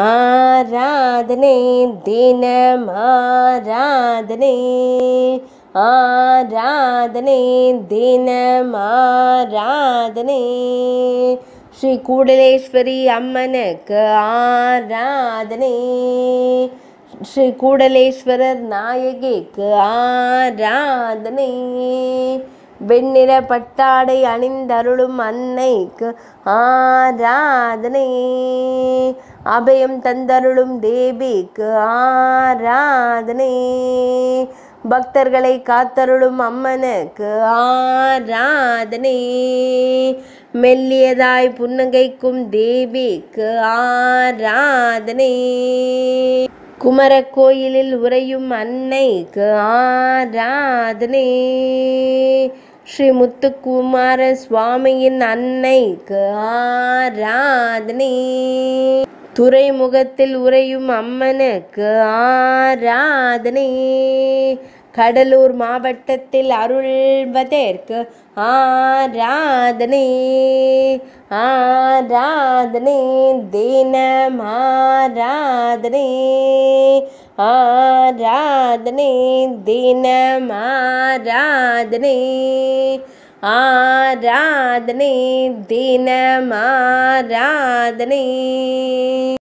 ஆராதனை தினம் ஆராதனை ஆராதனை தினம் ஆராதனை ஸ்ரீ கூடலேஸ்வரி அம்மனுக்கு ஆராதனை ஸ்ரீ கூடலேஸ்வரர் நாயகிக்கு ஆராதனை வெண்ணிற பட்டாடை அணிந்தருளும் அன்னைக்கு ஆராதனை அபயம் தந்தருளும் தேவிக்கு ஆராதனை பக்தர்களை காத்தருளும் அம்மனுக்கு ஆராதனை மெல்லியதாய் புன்னகைக்கும் தேவிக்கு ஆராதனை குமர கோயிலில் உறையும் அன்னைக்கு ஆராதனை ஸ்ரீ முத்துக்குமார சுவாமியின் அன்னைக்கு ஆராதனை துறைமுகத்தில் உறையும் அம்மனுக்கு ஆராதனை கடலூர் மாவட்டத்தில் அருள்வதற்கு ஆராதனை ஆராதனை தினம் ஆராதனை आराधने दीन मा आराधने दीन